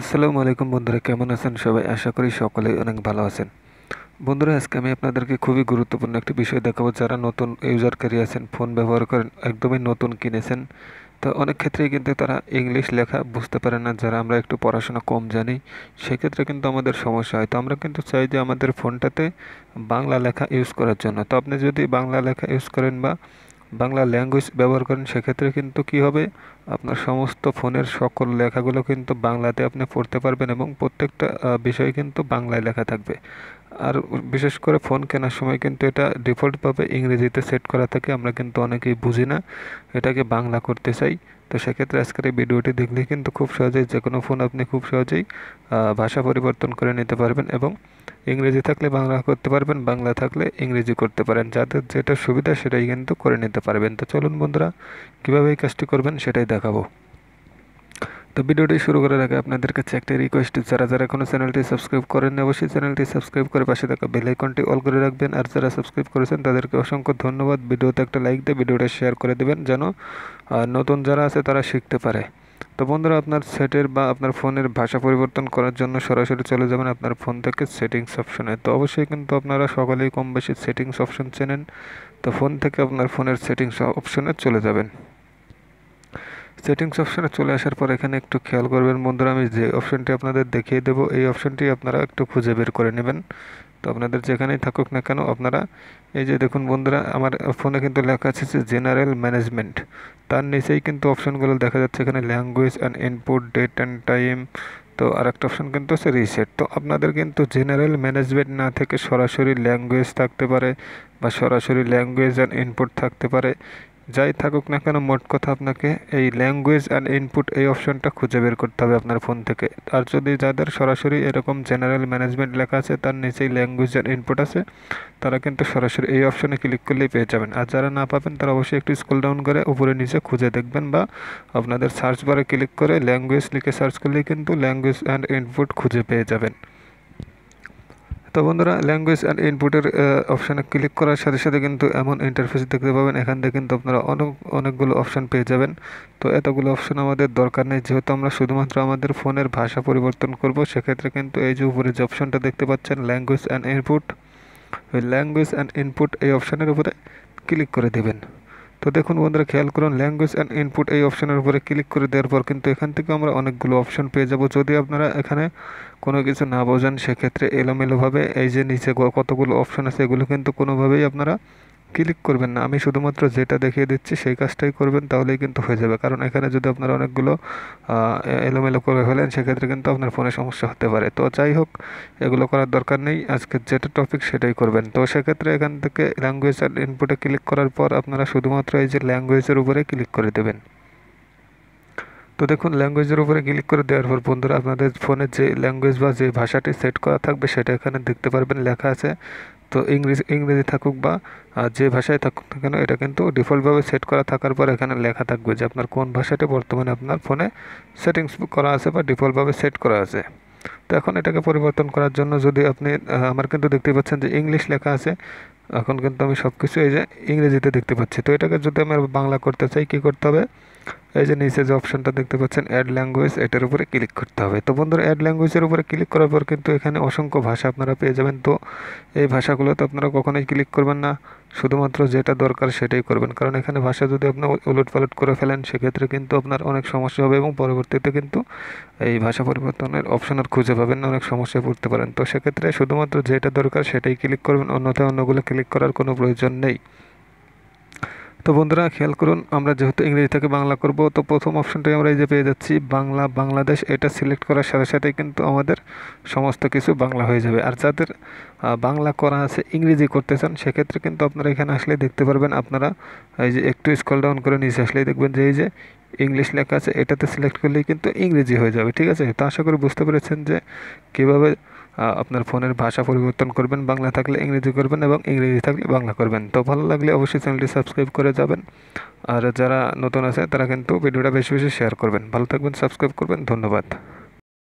আসসালামু আলাইকুম বন্ধুরা কেমন আছেন সবাই আশা করি সকলেই অনেক ভালো আছেন বন্ধুরা আজকে আমি আপনাদেরকে খুবই গুরুত্বপূর্ণ একটি বিষয় দেখাবো যারা নতুন ইউজারকারী আছেন ফোন ব্যবহার করেন একদমই নতুন কিনেছেন তো অনেক ক্ষেত্রেই কিন্তু তারা ইংলিশ লেখা বুঝতে পারে না যারা আমরা একটু পড়াশোনা কম জানি সেক্ষেত্রে কিন্তু আমাদের সমস্যা হয় তো আমরা কিন্তু চাই যে আমাদের ফোনটাতে বাংলা লেখা ইউজ করার জন্য তো আপনি যদি বাংলা লেখা ইউজ করেন বা বাংলা ল্যাঙ্গুয়েজ ব্যবহার করেন সেক্ষেত্রে কিন্তু কি হবে আপনার সমস্ত ফোনের সকল লেখাগুলো কিন্তু বাংলাতে আপনি পড়তে পারবেন এবং প্রত্যেকটা বিষয় কিন্তু বাংলায় লেখা থাকবে আর বিশেষ করে ফোন কেনার সময় কিন্তু এটা ডিফল্টভাবে ইংরেজিতে সেট করা থাকে আমরা কিন্তু অনেকেই বুঝি না এটাকে বাংলা করতে চাই তো সেক্ষেত্রে আজকের এই ভিডিওটি দেখলে কিন্তু খুব সহজেই যে কোনো ফোন আপনি খুব সহজেই ভাষা পরিবর্তন করে নিতে পারবেন এবং ইংরেজি থাকলে বাংলা করতে পারবেন বাংলা থাকলে ইংরেজি করতে পারেন যাদের যেটা সুবিধা সেটাই কিন্তু করে নিতে পারবেন তো চলুন বন্ধুরা কীভাবে এই কাজটি করবেন সেটাই দেখাবো তো ভিডিওটি শুরু করে রাখে আপনাদের কাছে একটা রিকোয়েস্ট যারা যারা এখনও চ্যানেলটি সাবস্ক্রাইব করেন অবশ্যই চ্যানেলটি সাবস্ক্রাইব করে পাশে থাকা বেলাইকনটি অল করে রাখবেন আর যারা সাবস্ক্রাইব করেছেন তাদেরকে অসংখ্য ধন্যবাদ ভিডিওতে একটা লাইক দিয়ে ভিডিওটা শেয়ার করে দেবেন যেন নতুন যারা আছে তারা শিখতে পারে তো বন্ধুরা আপনার সেটের বা আপনার ফোনের ভাষা পরিবর্তন করার জন্য সরাসরি চলে যাবেন আপনার ফোন থেকে সেটিংস অপশনে তো অবশ্যই কিন্তু আপনারা সকলেই কম বেশি সেটিংস অপশন চেনেন তো ফোন থেকে আপনার ফোনের সেটিংস অপশনে চলে যাবেন সেটিংস অপশানে চলে আসার পর এখানে একটু খেয়াল করবেন বন্ধুরা আমি যে অপশানটি আপনাদের দেখিয়ে দেবো এই অপশানটি আপনারা একটু খুঁজে বের করে নেবেন তো আপনাদের যেখানেই থাকুক না কেন আপনারা এই যে দেখুন বন্ধুরা আমার ফোনে কিন্তু লেখা আছে যে জেনারেল ম্যানেজমেন্ট তার নিচেই কিন্তু অপশানগুলো দেখা যাচ্ছে এখানে language and input date and time তো আরেকটা অপশান কিন্তু হচ্ছে রিসেট তো আপনাদের কিন্তু জেনারেল ম্যানেজমেন্ট না থেকে সরাসরি ল্যাঙ্গুয়েজ থাকতে পারে বা সরাসরি ল্যাঙ্গুয়েজ অ্যান্ড ইনপুট থাকতে পারে যাই থাকুক না কেন মোট কথা আপনাকে এই ল্যাঙ্গুয়েজ অ্যান্ড ইনপুট এই অপশনটা খুঁজে বের করতে হবে আপনার ফোন থেকে আর যদি যাদের সরাসরি এরকম জেনারেল ম্যানেজমেন্ট লেখা আছে তার নিচেই ল্যাঙ্গুয়েজ অ্যান্ড ইনপুট আছে তারা কিন্তু সরাসরি এই অপশনে ক্লিক করলেই পেয়ে যাবেন আর যারা না পাবেন তারা অবশ্যই একটু স্কুল ডাউন করে উপরে নিচে খুঁজে দেখবেন বা আপনাদের সার্চ বারে ক্লিক করে ল্যাঙ্গুয়েজ লিখে সার্চ করলেই কিন্তু ল্যাঙ্গুয়েজ অ্যান্ড ইনপুট খুঁজে পেয়ে যাবেন তো বন্ধুরা ল্যাঙ্গুয়েজ অ্যান্ড ইনপুটের অপশানে ক্লিক করার সাথে সাথে কিন্তু এমন ইন্টারফেস দেখতে পাবেন এখান থেকে কিন্তু আপনারা অনেক অনেকগুলো অপশান পেয়ে যাবেন তো এতগুলো অপশান আমাদের দরকার নেই যেহেতু আমরা শুধুমাত্র আমাদের ফোনের ভাষা পরিবর্তন করব সেক্ষেত্রে কিন্তু এই যে উপরে যে অপশানটা দেখতে পাচ্ছেন ল্যাঙ্গুয়েজ অ্যান্ড ইনপুট ওই ল্যাঙ্গুয়েজ অ্যান্ড ইনপুট এই অপশানের উপরে ক্লিক করে দেবেন তো দেখুন বন্ধুরা খেয়াল করুন ল্যাঙ্গুয়েজ অ্যান্ড ইনপুট এই অপশনের উপরে ক্লিক করে দেওয়ার পর কিন্তু এখান থেকে আমরা অনেকগুলো অপশন পেয়ে যাব যদি আপনারা এখানে কোনো কিছু না বোঝেন সেক্ষেত্রে এলোমেলোভাবে এই যে নিচে কতগুলো অপশন আছে এগুলো কিন্তু কোনোভাবেই আপনারা ক্লিক করবেন না আমি শুধুমাত্র যেটা দেখিয়ে দিচ্ছি সেই কাজটাই করবেন তাহলেই কিন্তু হয়ে যাবে কারণ এখানে যদি আপনারা অনেকগুলো এলোমেলো করে ফেলেন সেক্ষেত্রে কিন্তু আপনার ফোনে সমস্যা হতে পারে তো যাই হোক এগুলো করার দরকার নেই আজকে যেটা টপিক সেটাই করবেন তো সেক্ষেত্রে এখান থেকে ল্যাঙ্গুয়েজ আর ইনপুটে ক্লিক করার পর আপনারা শুধুমাত্র এই যে ল্যাঙ্গুয়েজের উপরে ক্লিক করে দেবেন তো দেখুন ল্যাঙ্গুয়েজের উপরে ক্লিক করে দেওয়ার পর বন্ধুরা আপনাদের ফোনের যে ল্যাঙ্গুয়েজ বা যে ভাষাটি সেট করা থাকবে সেটা এখানে দেখতে পারবেন লেখা আছে তো ইংরেজি ইংরেজি থাকুক বা যে ভাষায় থাকুক না কেন এটা কিন্তু ডিফল্টভাবে সেট করা থাকার পর এখানে লেখা থাকবে যে আপনার কোন ভাষাটি বর্তমানে আপনার ফোনে সেটিংস করা আছে বা ডিফল্টভাবে সেট করা আছে তো এখন এটাকে পরিবর্তন করার জন্য যদি আপনি আমার কিন্তু দেখতে পাচ্ছেন যে ইংলিশ লেখা আছে এখন কিন্তু আমি সব কিছু এই যে ইংরেজিতে দেখতে পাচ্ছি তো এটাকে যদি আমি বাংলা করতে চাই কি করতে হবে এই যে নিচে যে অপশানটা দেখতে পাচ্ছেন অ্যাড ল্যাঙ্গুয়েজ এটার উপরে ক্লিক করতে হবে তো বন্ধুরা অ্যাড ল্যাঙ্গুয়েজের উপরে ক্লিক করার পর কিন্তু এখানে অসংখ্য ভাষা আপনারা পেয়ে যাবেন তো এই ভাষাগুলোতে আপনারা কখনোই ক্লিক করবেন না শুধুমাত্র যেটা দরকার সেটাই করবেন কারণ এখানে ভাষা যদি আপনি উলট পালট করে ফেলেন সেক্ষেত্রে কিন্তু আপনার অনেক সমস্যা হবে এবং পরবর্তীতে কিন্তু এই ভাষা পরিবর্তনের অপশন আর খুঁজে পাবেন না অনেক সমস্যায় পড়তে পারেন তো সেক্ষেত্রে শুধুমাত্র যেটা দরকার সেটাই ক্লিক করবেন অন্যথায় অন্যগুলো ক্লিক করার কোনো প্রয়োজন নেই তো বন্ধুরা খেয়াল করুন আমরা যেহেতু ইংরেজি থেকে বাংলা করব তো প্রথম অপশনটাই আমরা এই যে পেয়ে যাচ্ছি বাংলা বাংলাদেশ এটা সিলেক্ট করার সাথে সাথে কিন্তু আমাদের সমস্ত কিছু বাংলা হয়ে যাবে আর যাদের বাংলা করা আছে ইংরেজি করতে চান সেক্ষেত্রে কিন্তু আপনারা এখানে আসলে দেখতে পারবেন আপনারা এই যে একটু স্কল ডাউন করে নিচে আসলেই দেখবেন যে এই যে ইংলিশ লেখা আছে এটাতে সিলেক্ট করলেই কিন্তু ইংরেজি হয়ে যাবে ঠিক আছে তো আশা করি বুঝতে পেরেছেন যে কীভাবে আপনার ফোনের ভাষা পরিবর্তন করবেন বাংলা থাকলে ইংরেজি করবেন এবং ইংরেজি থাকলে বাংলা করবেন তো ভালো লাগলে অবশ্যই চ্যানেলটি সাবস্ক্রাইব করে যাবেন আর যারা নতুন আছে তারা কিন্তু ভিডিওটা বেশি বেশি শেয়ার করবেন ভালো থাকবেন সাবস্ক্রাইব করবেন ধন্যবাদ